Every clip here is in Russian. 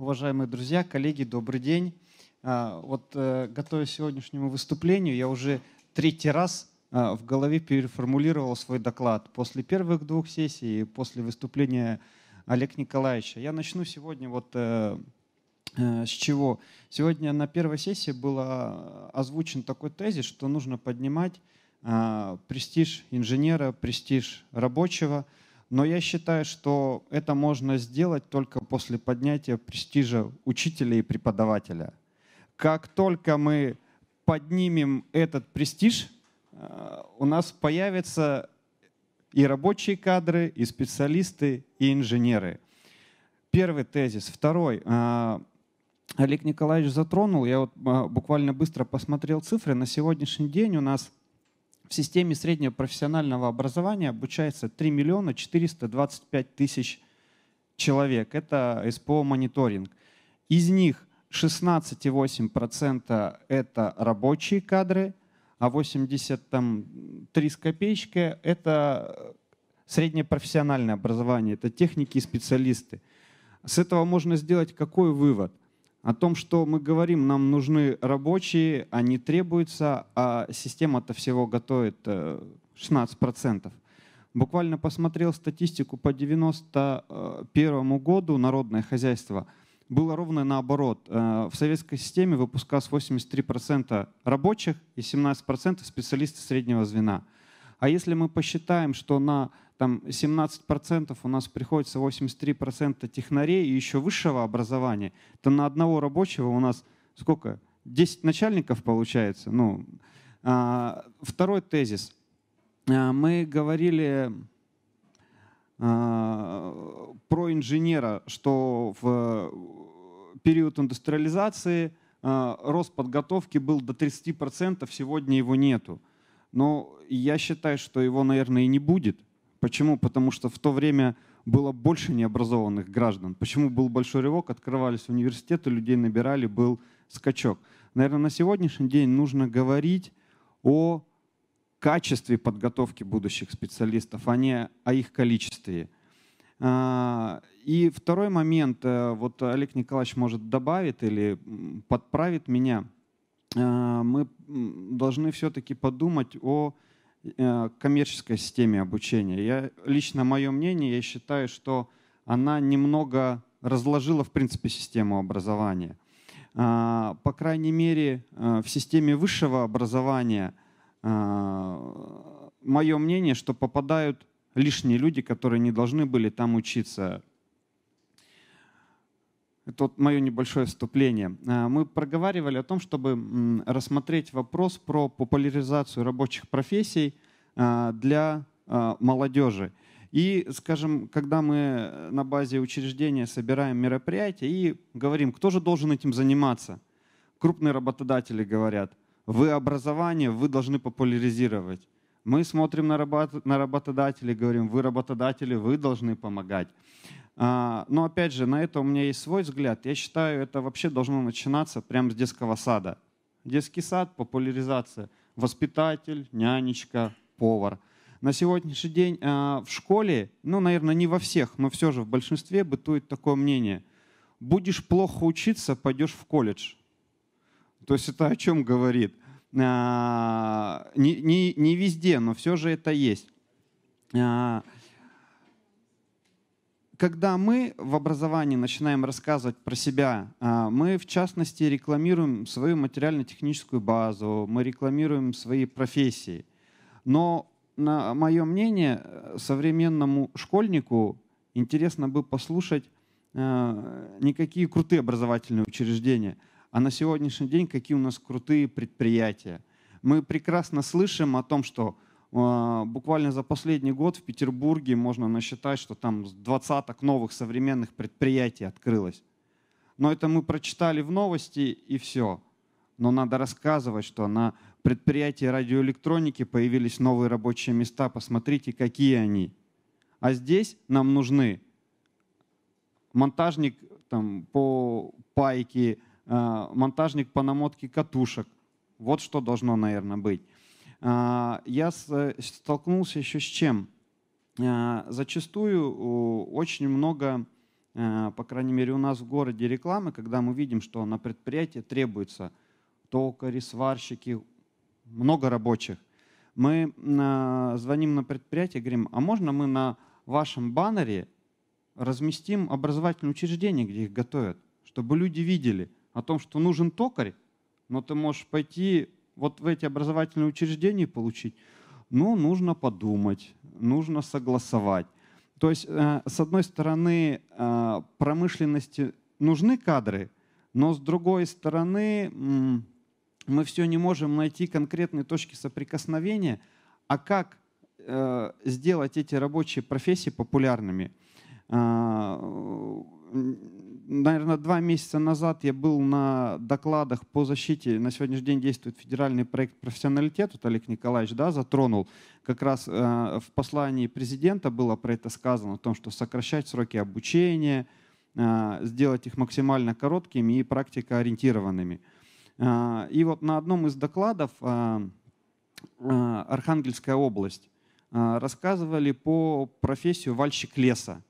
уважаемые друзья, коллеги, добрый день. А, вот э, готовясь к сегодняшнему выступлению, я уже третий раз а, в голове переформулировал свой доклад. После первых двух сессий, и после выступления Олега Николаевича. Я начну сегодня вот э, э, с чего? Сегодня на первой сессии был а, озвучен такой тезис, что нужно поднимать престиж инженера, престиж рабочего – но я считаю, что это можно сделать только после поднятия престижа учителя и преподавателя. Как только мы поднимем этот престиж, э, у нас появятся и рабочие кадры, и специалисты, и инженеры. Первый тезис. Второй. Э, Олег Николаевич затронул, я вот э, буквально быстро посмотрел цифры. На сегодняшний день у нас в системе среднего профессионального образования обучается 3 миллиона 425 тысяч человек. Это СПО мониторинг. Из них 16,8% это рабочие кадры, а 83 с копеечкой это среднее профессиональное образование, это техники и специалисты. С этого можно сделать какой вывод? о том, что мы говорим, нам нужны рабочие, они а требуются, а система-то всего готовит 16%. Э, Буквально посмотрел статистику по 1991 году народное хозяйство. Было ровно наоборот. Э, в советской системе выпускалось 83% рабочих и 17% специалисты среднего звена – а если мы посчитаем, что на там 17% у нас приходится 83% технарей и еще высшего образования, то на одного рабочего у нас сколько? 10 начальников получается. Ну, а, второй тезис. А, мы говорили а, про инженера, что в период индустриализации а, рост подготовки был до 30%, сегодня его нету. Но я считаю, что его, наверное, и не будет. Почему? Потому что в то время было больше необразованных граждан. Почему был большой рывок, открывались университеты, людей набирали, был скачок. Наверное, на сегодняшний день нужно говорить о качестве подготовки будущих специалистов, а не о их количестве. А, и второй момент, э, вот Олег Николаевич может добавить или подправит меня – Э, мы должны все-таки подумать о э, коммерческой системе обучения. Я, лично мое мнение, я считаю, что она немного разложила, в принципе, систему образования. Э, по крайней мере, в системе высшего образования мое мнение, что попадают лишние люди, которые не должны были там учиться. Это вот мое небольшое вступление. Э, мы проговаривали о том, чтобы рассмотреть вопрос про популяризацию рабочих профессий э, для э, молодежи. И, скажем, когда мы на базе учреждения собираем мероприятия и говорим, кто же должен этим заниматься, крупные работодатели говорят, вы образование, вы должны популяризировать. Мы смотрим на, работодателей, говорим, вы работодатели, вы должны помогать. А, но опять же, на это у меня есть свой взгляд. Я считаю, это вообще должно начинаться прямо с детского сада. Детский сад, популяризация. Воспитатель, нянечка, повар. На сегодняшний день а, в школе, ну, наверное, не во всех, но все же в большинстве бытует такое мнение. Будешь плохо учиться, пойдешь в колледж. То есть это о чем говорит? а, не, не, не везде, но все же это есть. А, когда мы в образовании начинаем рассказывать про себя, а, мы в частности рекламируем свою материально-техническую базу, мы рекламируем свои профессии. Но, на мое мнение, современному школьнику интересно бы послушать а, никакие крутые образовательные учреждения – а на сегодняшний день какие у нас крутые предприятия. Мы прекрасно слышим о том, что а, буквально за последний год в Петербурге можно насчитать, что там двадцаток новых современных предприятий открылось. Но это мы прочитали в новости и все. Но надо рассказывать, что на предприятии радиоэлектроники появились новые рабочие места. Посмотрите, какие они. А здесь нам нужны монтажник там, по пайке, Э, монтажник по намотке катушек. Вот что должно, наверное, быть. Э, я э, столкнулся еще с чем? Зачастую очень много, по крайней мере, у нас в городе рекламы, когда мы видим, что на предприятии требуется токари, сварщики, много рабочих. Мы звоним на предприятие, говорим, а можно мы на вашем баннере разместим образовательное учреждение, где их готовят, чтобы люди видели – о том, что нужен токарь, но ты можешь пойти вот в эти образовательные учреждения и получить. Ну, нужно подумать, нужно согласовать. То есть, э, с одной стороны, э, промышленности нужны кадры, но с другой стороны, мы все не можем найти конкретные точки соприкосновения, а как э, сделать эти рабочие профессии популярными наверное, два месяца назад я был на докладах по защите. На сегодняшний день действует федеральный проект «Профессионалитет». Вот Олег Николаевич да, затронул. Как раз э, в послании президента было про это сказано, о том, что сокращать сроки обучения, э, сделать их максимально короткими и практикоориентированными. Э, и вот на одном из докладов Архангельская область рассказывали по профессию вальщик леса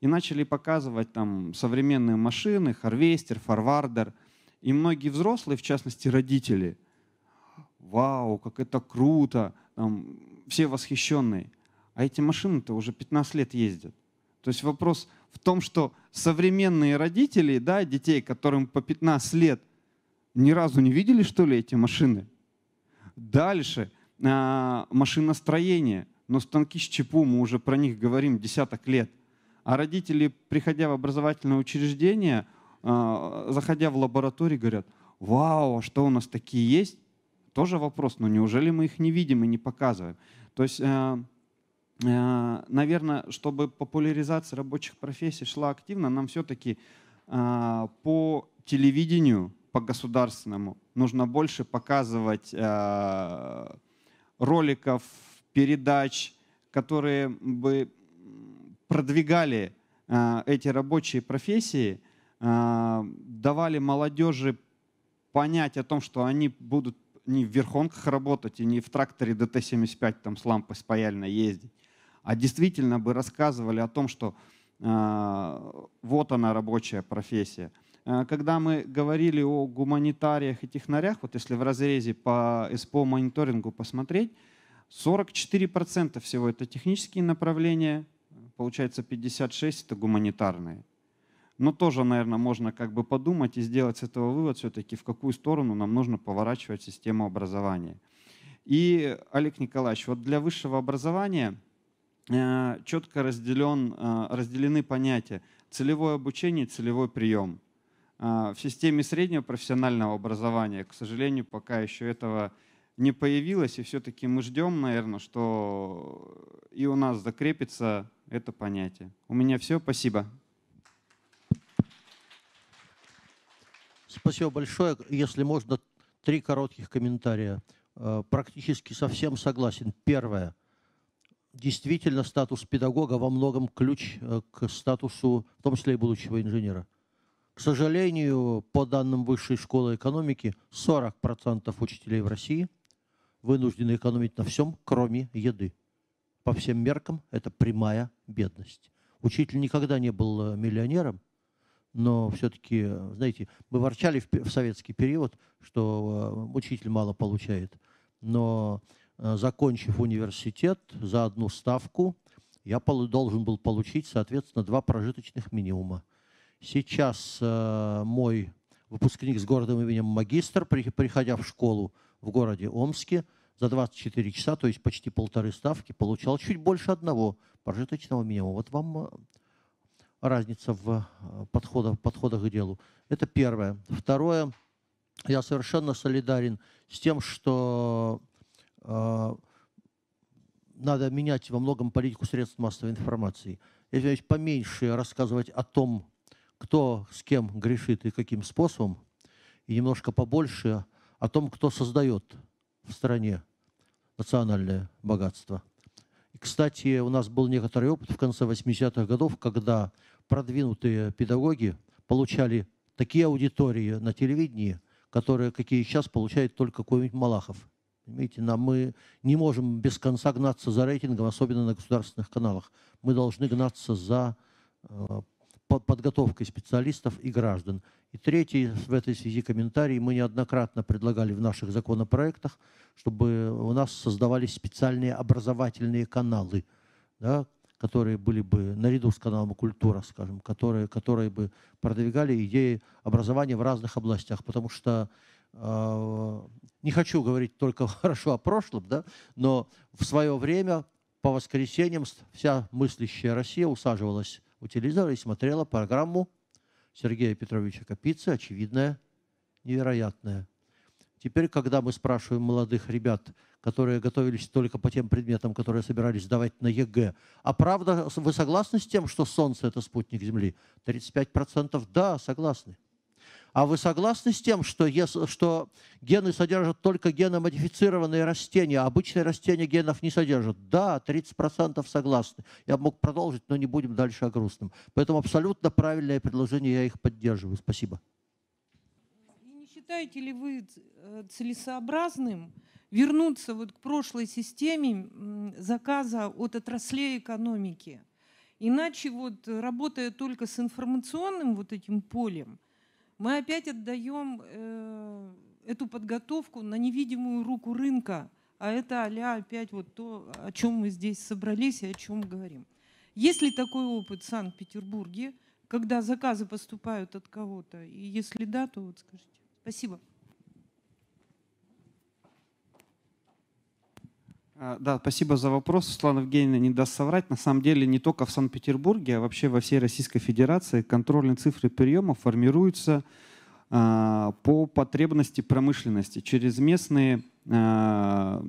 и начали показывать там современные машины, Харвестер, Фарвардер. И многие взрослые, в частности родители, вау, как это круто, там, все восхищенные. А эти машины-то уже 15 лет ездят. То есть вопрос в том, что современные родители, да, детей, которым по 15 лет, ни разу не видели, что ли, эти машины? Дальше а, машиностроение. Но станки с ЧПУ, мы уже про них говорим десяток лет. А родители, приходя в образовательное учреждение, а, заходя в лабораторию, говорят, вау, а что у нас такие есть? Тоже вопрос, но ну, неужели мы их не видим и не показываем? То есть, э, э, наверное, чтобы популяризация рабочих профессий шла активно, нам все-таки э, по телевидению, по государственному, нужно больше показывать роликов, передач, которые бы продвигали э, эти рабочие профессии, э, давали молодежи понять о том, что они будут не в верхонках работать и не в тракторе ДТ-75 там с лампой спаяльно ездить, а действительно бы рассказывали о том, что э, вот она рабочая профессия. Э, когда мы говорили о гуманитариях и технарях, вот если в разрезе по СПО мониторингу посмотреть, 44% всего это технические направления, получается 56 это гуманитарные. Но тоже, наверное, можно как бы подумать и сделать с этого вывод все-таки, в какую сторону нам нужно поворачивать систему образования. И, Олег Николаевич, вот для высшего образования э, четко разделен, э, разделены понятия целевое обучение и целевой прием. Э, в системе среднего профессионального образования, к сожалению, пока еще этого не не появилось, и все-таки мы ждем, наверное, что и у нас закрепится это понятие. У меня все, спасибо. Спасибо большое. Если можно, три коротких комментария. Э, практически совсем согласен. Первое. Действительно, статус педагога во многом ключ э, к статусу, в том числе и будущего инженера. К сожалению, по данным Высшей школы экономики, 40% учителей в России – вынуждены экономить на всем, кроме еды. По всем меркам это прямая бедность. Учитель никогда не был э, миллионером, но все-таки, э, знаете, мы ворчали в, советский период, что э, учитель мало получает. Но закончив университет за одну ставку, я должен был получить, соответственно, два прожиточных минимума. Сейчас мой выпускник с гордым именем магистр, приходя в школу, в городе Омске за 24 часа, то есть почти полторы ставки, получал чуть больше одного прожиточного минимума. Вот вам э, разница в э, подходах, подходах к делу. Это первое. Второе, я совершенно солидарен с тем, что э, надо менять во многом политику средств массовой информации. Я здесь поменьше рассказывать о том, кто с кем грешит и каким способом, и немножко побольше о том, кто создает в стране национальное богатство. И, кстати, у нас был некоторый опыт в конце 80-х годов, когда продвинутые педагоги получали такие аудитории на телевидении, которые, какие сейчас, получает только какой-нибудь Малахов. Понимаете, нам мы не можем без конца гнаться за рейтингом, особенно на государственных каналах. Мы должны гнаться за э, под подготовкой специалистов и граждан. И третий в этой связи комментарий. Мы неоднократно предлагали в наших законопроектах, чтобы у нас создавались специальные образовательные каналы, да, которые были бы наряду с каналом «Культура», скажем, которые, которые бы продвигали идеи образования в разных областях. Потому что э, не хочу говорить только хорошо о прошлом, да, но в свое время по воскресеньям вся мыслящая Россия усаживалась у телевизора и смотрела программу Сергея Петровича Капицы «Очевидное, невероятное». Теперь, когда мы спрашиваем молодых ребят, которые готовились только по тем предметам, которые собирались давать на ЕГЭ, а правда, вы согласны с тем, что Солнце – это спутник Земли? 35% да, согласны. А вы согласны с тем, что, если, что гены содержат только геномодифицированные растения, а обычные растения генов не содержат? Да, 30% согласны. Я мог продолжить, но не будем дальше о грустном. Поэтому абсолютно правильное предложение, я их поддерживаю. Спасибо. И не считаете ли вы э, целесообразным вернуться вот к прошлой системе заказа от отраслей экономики? Иначе вот э, работая только с информационным вот этим полем – мы опять отдаем э, эту подготовку на невидимую руку рынка, а это а опять вот то, о чем мы здесь собрались и о чем говорим. Есть ли такой опыт в Санкт-Петербурге, когда заказы поступают от кого-то? И если да, то вот скажите. Спасибо. А, да, спасибо за вопрос. Светлана Евгеньевна не даст соврать. На самом деле не только в Санкт-Петербурге, а вообще во всей Российской Федерации контрольные цифры приема формируются а, по потребности промышленности через местные а,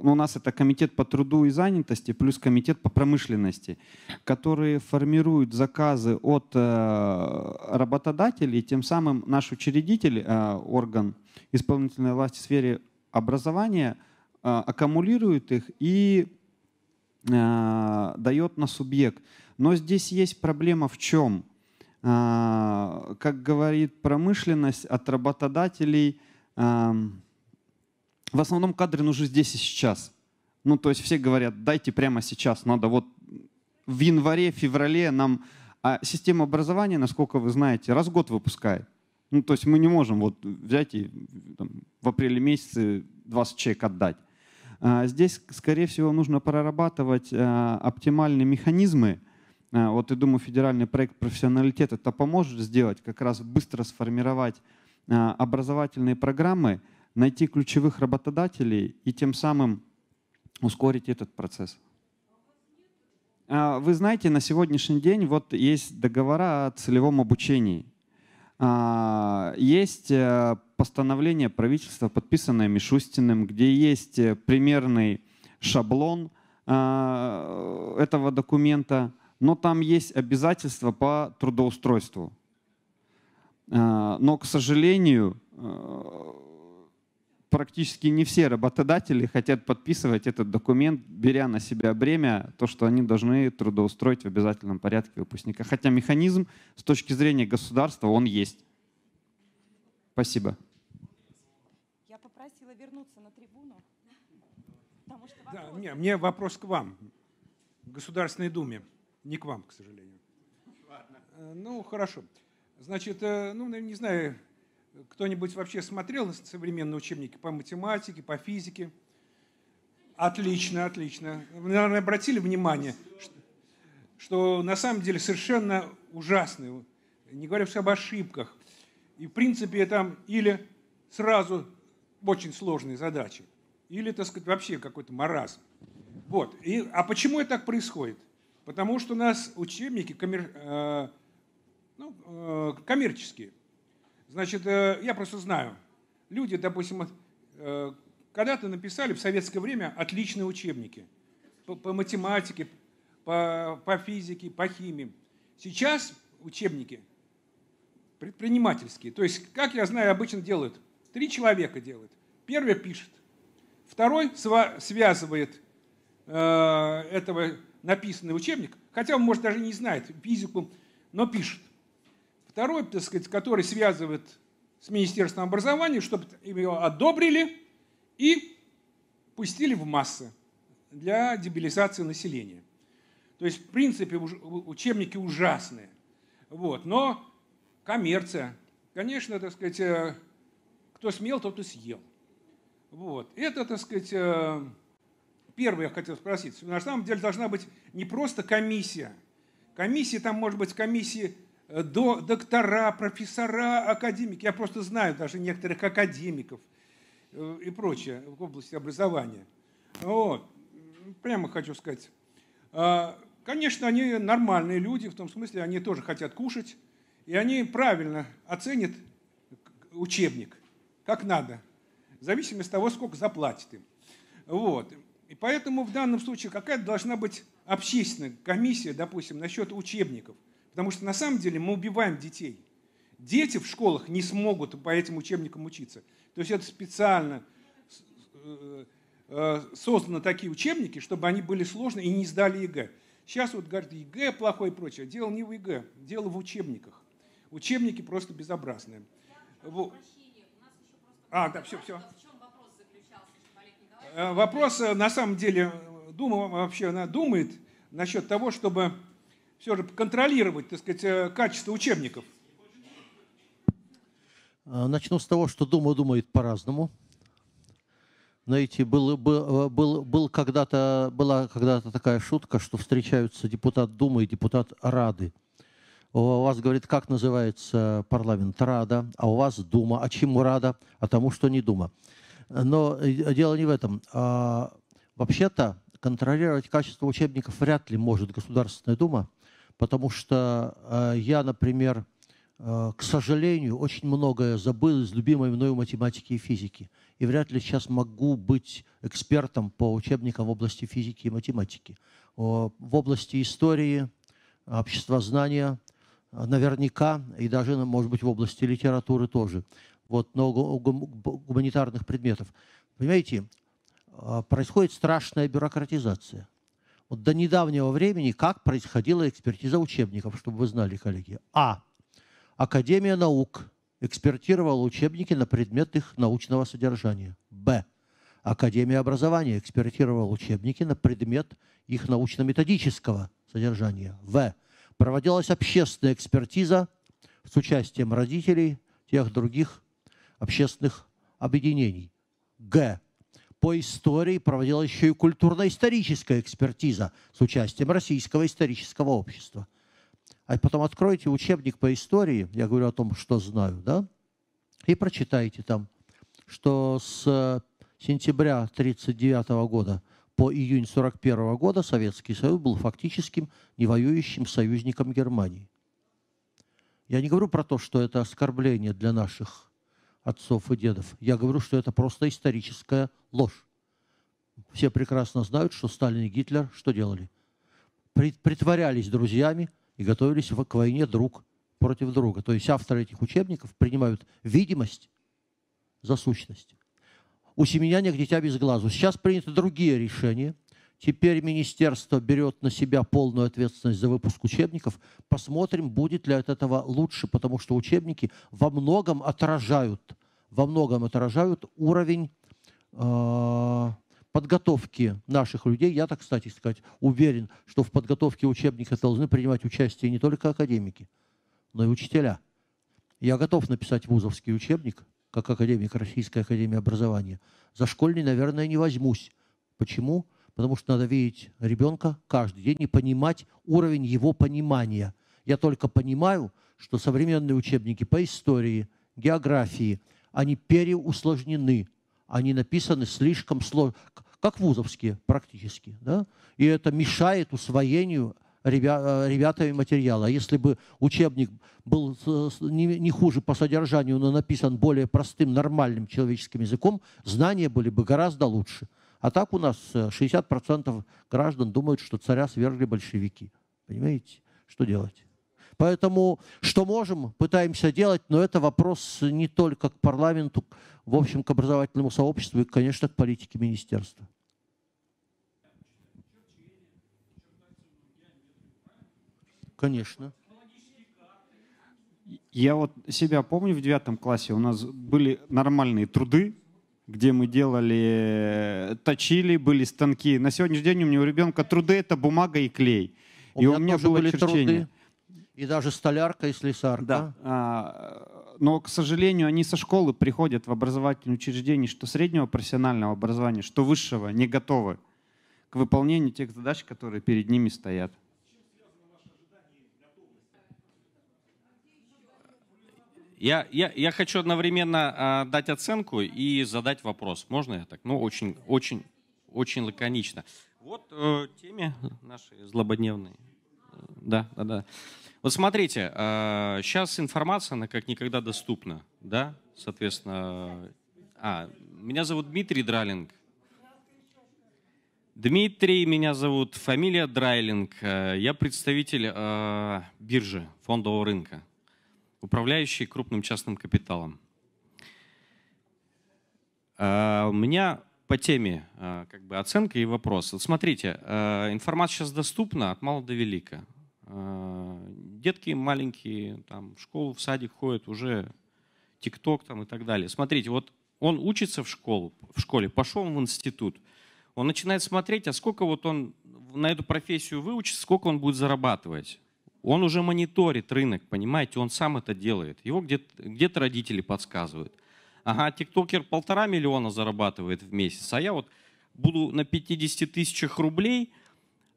ну, у нас это комитет по труду и занятости плюс комитет по промышленности, которые формируют заказы от работодателей, тем самым наш учредитель, орган исполнительной власти в сфере образования – а, аккумулирует их и а, дает на субъект. Но здесь есть проблема в чем? А, как говорит промышленность, от работодателей в основном кадры нужны здесь и сейчас. Ну, то есть все говорят, дайте прямо сейчас, надо вот в январе, феврале нам... А система образования, насколько вы знаете, раз в год выпускает. Ну, то есть мы не можем вот взять и там, в апреле месяце 20 человек отдать. А, здесь, скорее всего, нужно прорабатывать э, оптимальные механизмы. Э, вот, я думаю, федеральный проект профессионалитет это поможет сделать, как раз быстро сформировать э, образовательные программы, найти ключевых работодателей и тем самым ускорить этот процесс. А, вы знаете, на сегодняшний день вот есть договора о целевом обучении. А, есть постановление правительства, подписанное Мишустиным, где есть э, примерный шаблон э, этого документа, но там есть обязательства по трудоустройству. Э, но, к сожалению, практически не все работодатели хотят подписывать этот документ, беря на себя бремя, то, что они должны трудоустроить в обязательном порядке выпускника. Хотя механизм с точки зрения государства, он есть. Спасибо хотела вернуться на трибуну, потому что вопрос... Да, не, мне вопрос к вам, в Государственной Думе, не к вам, к сожалению. Ладно. Э, ну, хорошо. Значит, э, ну, не знаю, кто-нибудь вообще смотрел современные учебники по математике, по физике? Отлично, отлично. Вы, наверное, обратили внимание, что, что на самом деле совершенно ужасные, не говоря уж об ошибках. И, в принципе, там или сразу очень сложные задачи. Или, так сказать, вообще какой-то маразм. Вот. И, а почему это так происходит? Потому что у нас учебники коммер, э, ну, э, коммерческие. Значит, э, я просто знаю, люди, допустим, э, когда-то написали в советское время отличные учебники по, по математике, по, по физике, по химии. Сейчас учебники предпринимательские. То есть, как я знаю, обычно делают – Три человека делают: Первый пишет, второй связывает э, этого написанный учебник, хотя он, может, даже не знает физику, но пишет. Второй, так сказать, который связывает с Министерством образования, чтобы его одобрили и пустили в массы для дебилизации населения. То есть, в принципе, учебники ужасные. Вот. Но коммерция. Конечно, так сказать, э, кто смел, тот и съел. Вот. Это, так сказать, э, первое я хотел спросить. На самом деле должна быть не просто комиссия. Комиссии там, может быть, комиссии э, до, доктора, профессора, академики. Я просто знаю даже некоторых академиков э, и прочее в области образования. Вот. Прямо хочу сказать. Конечно, они нормальные люди, в том смысле, они тоже хотят кушать, и они правильно оценят учебник как надо, в зависимости от того, сколько заплатит им. Вот. И поэтому в данном случае какая-то должна быть общественная комиссия, допустим, насчет учебников. Потому что на самом деле мы убиваем детей. Дети в школах не смогут по этим учебникам учиться. То есть это специально э, э, созданы такие учебники, чтобы они были сложные и не сдали ЕГЭ. Сейчас вот говорят, ЕГЭ плохое и прочее. Дело не в ЕГЭ, дело в учебниках. Учебники просто безобразные. Я вот. Прошу а, да, все, все. Э, вопрос, э, на самом деле, Дума вообще она думает насчет того, чтобы все же контролировать, так сказать, э, качество учебников. А, начну с того, что Дума думает по-разному. Знаете, был, был, был, был когда-то, была когда-то такая шутка, что встречаются депутат Думы и депутат Рады у вас, говорит, как называется парламент? Рада, а у вас Дума. А чему Рада? А тому, что не Дума. Но э, дело не в этом. А, вообще-то контролировать качество учебников вряд ли может Государственная Дума, потому что а, я, например, а, к сожалению, очень многое забыл из любимой мною математики и физики. И вряд ли сейчас могу быть экспертом по учебникам в области физики и математики. О, в области истории, общества знания – а, наверняка, и даже, ну, может быть, в области литературы тоже, вот, но гуманитарных предметов. Понимаете, а, происходит страшная бюрократизация. Вот до недавнего времени как происходила экспертиза учебников, чтобы вы знали, коллеги. А. Академия наук экспертировала учебники на предмет их научного содержания. Б. Академия образования экспертировала учебники на предмет их научно-методического содержания. В проводилась общественная экспертиза с участием родителей тех других общественных объединений. Г. По истории проводилась еще и культурно-историческая экспертиза с участием Российского исторического общества. А потом откройте учебник по истории, я говорю о том, что знаю, да, и прочитайте там, что с сентября 1939 года по июнь 1941 года Советский Союз был фактическим невоюющим союзником Германии. Я не говорю про то, что это оскорбление для наших отцов и дедов. Я говорю, что это просто историческая ложь. Все прекрасно знают, что Сталин и Гитлер что делали? Притворялись друзьями и готовились к войне друг против друга. То есть авторы этих учебников принимают видимость за сущность у семеняник дитя без глазу. Сейчас приняты другие решения. Теперь министерство берет на себя полную ответственность за выпуск учебников. Посмотрим, будет ли от этого лучше, потому что учебники во многом отражают, во многом отражают уровень э, подготовки наших людей. Я, так, кстати сказать, уверен, что в подготовке учебника должны принимать участие не только академики, но и учителя. Я готов написать вузовский учебник – как академик Российской Академии Образования. За школьный, наверное, не возьмусь. Почему? Потому что надо видеть ребенка каждый день и понимать уровень его понимания. Я только понимаю, что современные учебники по истории, географии, они переусложнены, они написаны слишком сложно, как вузовские практически. Да? И это мешает усвоению Э, ребятами материала. Если бы учебник был не, не хуже по содержанию, но написан более простым, нормальным человеческим языком, знания были бы гораздо лучше. А так у нас 60% э, граждан думают, что царя свергли большевики. Понимаете, что делать? Поэтому, что можем, пытаемся делать, но это вопрос не только к парламенту, в общем, к образовательному сообществу и, конечно, к политике министерства. Конечно. Я вот себя помню в девятом классе, у нас были нормальные труды, где мы делали, точили, были станки. На сегодняшний день у меня у ребенка труды — это бумага и клей. У и меня у меня тоже было были черчение. труды, и даже столярка и слесарка. Да. А, но, к сожалению, они со школы приходят в образовательные учреждения, что среднего профессионального образования, что высшего, не готовы к выполнению тех задач, которые перед ними стоят. Я, я, я хочу одновременно э, дать оценку и задать вопрос. Можно я так? Ну, очень, очень, очень лаконично. Вот э, теме нашей злободневной. Да, да, да. Вот смотрите, э, а, сейчас информация, она как никогда доступна, да, соответственно. А, меня зовут Дмитрий Драйлинг. Дмитрий, меня зовут, фамилия Драйлинг. Э, я представитель э, биржи фондового рынка управляющий крупным частным капиталом. Э, у меня по теме э, как бы оценка и вопрос. Вот смотрите, э, информация сейчас доступна от мала до велика. Детки маленькие, там, в школу, в садик ходят, уже ТикТок там и так далее. Смотрите, вот он учится в, школу, в школе, пошел в институт, он начинает смотреть, а сколько вот он на эту профессию выучит, сколько он будет зарабатывать. Он уже мониторит рынок, понимаете, он сам это делает. Его где-то, где-то родители подсказывают. Ага, тиктокер полтора миллиона зарабатывает в месяц, а я вот буду на 50 тысячах рублей,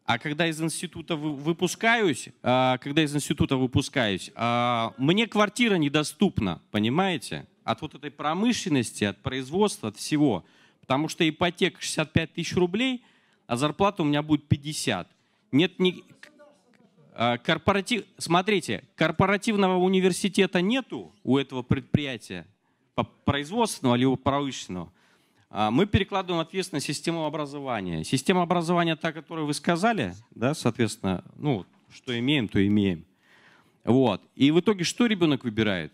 а когда из института выпускаюсь, а, когда из института выпускаюсь, а, мне квартира недоступна, понимаете? От вот этой промышленности, от производства, от всего. Потому что ипотека 65 тысяч рублей, а зарплата у меня будет 50. Нет ни Э, корпоратив... Смотрите, корпоративного университета нету у этого предприятия, производственного или промышленного. А мы перекладываем ответственность на систему образования. Система образования та, которую вы сказали, да, соответственно, ну, что имеем, то имеем. Вот. И в итоге что ребенок выбирает?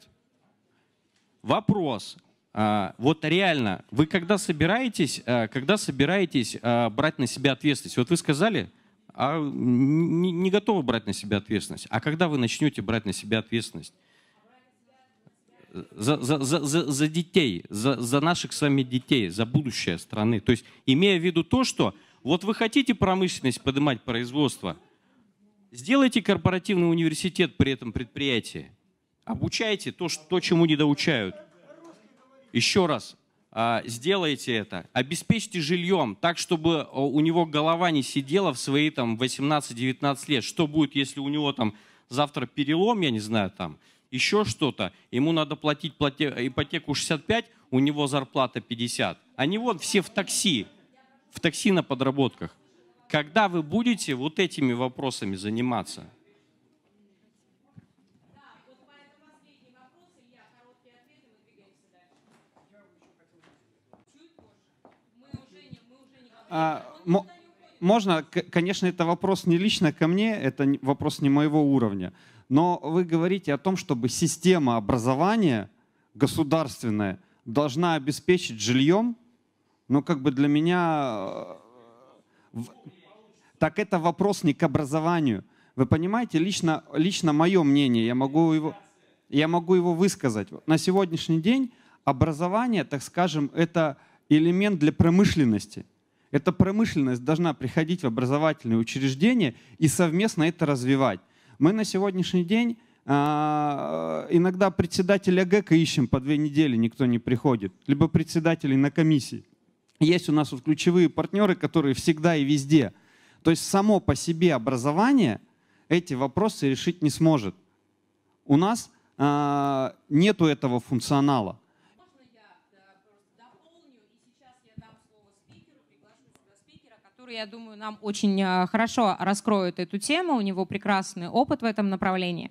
Вопрос. А, вот реально, вы когда собираетесь, э, когда собираетесь э, брать на себя ответственность? Вот вы сказали, а не, не готовы брать на себя ответственность. А когда вы начнете брать на себя ответственность? За, за, за, за, за детей, за, за наших сами детей, за будущее страны. То есть имея в виду то, что вот вы хотите промышленность поднимать, производство, сделайте корпоративный университет при этом предприятии. Обучайте то, что, то чему не доучают. Еще раз, «А, сделайте это, обеспечьте жильем так, чтобы у него голова не сидела в свои там 18-19 лет. Что будет, если у него там завтра перелом, я не знаю, там, еще что-то, ему надо платить плате, ипотеку 65, у него зарплата 50. Они вот все в такси, в такси на подработках. Когда вы будете вот этими вопросами заниматься – А, можно, конечно, это вопрос не лично ко мне, это вопрос не моего уровня, но вы говорите о том, чтобы система образования государственная должна обеспечить жильем, но как бы для меня э, так это вопрос не к образованию. Вы понимаете, лично, лично мое мнение, я могу, его, я могу его высказать. На сегодняшний день образование, так скажем, это элемент для промышленности – эта промышленность должна приходить в образовательные учреждения и совместно это развивать. Мы на сегодняшний день а, иногда председателя ГЭКа ищем по две недели, никто не приходит, либо председателей на комиссии. Есть у нас вот ключевые партнеры, которые всегда и везде. То есть само по себе образование эти вопросы решить не сможет. У нас а, нету этого функционала. который, я думаю, нам очень а, хорошо раскроет эту тему. У него прекрасный опыт в этом направлении.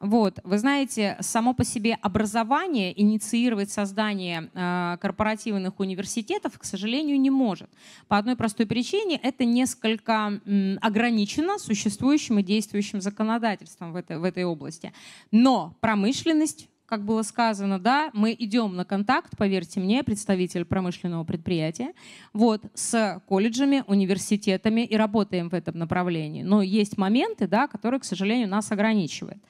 Вот, вы знаете, само по себе образование инициировать создание а, корпоративных университетов, к сожалению, не может. По одной простой причине это несколько ограничено существующим и действующим законодательством в этой, в этой области. Но промышленность как было сказано, да, мы идем на контакт, поверьте мне, представитель промышленного предприятия, вот, с колледжами, университетами и работаем в этом направлении. Но есть моменты, да, которые, к сожалению, нас ограничивают.